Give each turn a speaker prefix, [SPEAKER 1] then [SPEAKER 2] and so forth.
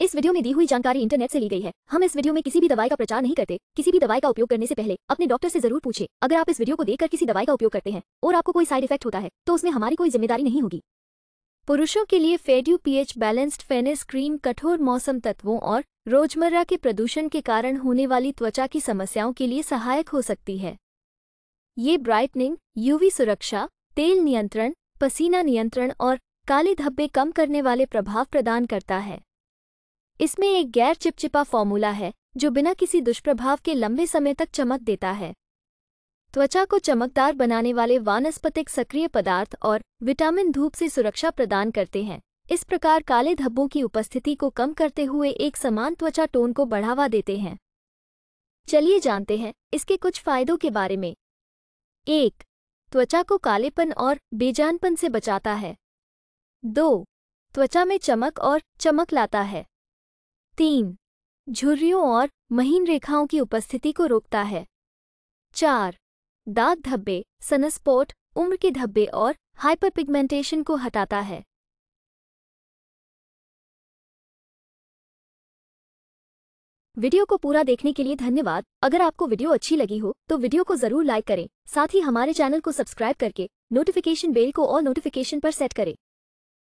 [SPEAKER 1] इस वीडियो में दी हुई जानकारी इंटरनेट से ली गई है हम इस वीडियो में किसी भी दवाई का प्रचार नहीं करते किसी भी दवाई का उपयोग करने से पहले अपने डॉक्टर से जरूर पूछे अगर आप इस वीडियो को देखकर किसी दवाई का उपयोग करते हैं और आपको कोई साइड इफेक्ट होता है तो उसमें हमारी कोई जिम्मेदारी नहीं होगी पुरुषों के लिए फेड्यू पीएच बैलेंस्ड फेनेस क्रीम कठोर मौसम तत्वों और रोजमर्रा के प्रदूषण के कारण होने वाली त्वचा की समस्याओं के लिए सहायक हो सकती है ये ब्राइटनिंग यूवी सुरक्षा तेल नियंत्रण पसीना नियंत्रण और काले धब्बे कम करने वाले प्रभाव प्रदान करता है इसमें एक गैर चिपचिपा फॉर्मूला है जो बिना किसी दुष्प्रभाव के लंबे समय तक चमक देता है त्वचा को चमकदार बनाने वाले वानस्पतिक सक्रिय पदार्थ और विटामिन धूप से सुरक्षा प्रदान करते हैं इस प्रकार काले धब्बों की उपस्थिति को कम करते हुए एक समान त्वचा टोन को बढ़ावा देते हैं चलिए जानते हैं इसके कुछ फायदों के बारे में एक त्वचा को कालेपन और बेजानपन से बचाता है दो त्वचा में चमक और चमक लाता है तीन झुर्रियों और महीन रेखाओं की उपस्थिति को रोकता है चार दाग धब्बे सनस्पॉट उम्र के धब्बे और
[SPEAKER 2] हाइपरपिगमेंटेशन को हटाता है
[SPEAKER 1] वीडियो को पूरा देखने के लिए धन्यवाद अगर आपको वीडियो अच्छी लगी हो तो वीडियो को जरूर लाइक करें साथ ही हमारे चैनल को सब्सक्राइब करके नोटिफिकेशन बेल को
[SPEAKER 2] और नोटिफिकेशन पर सेट करें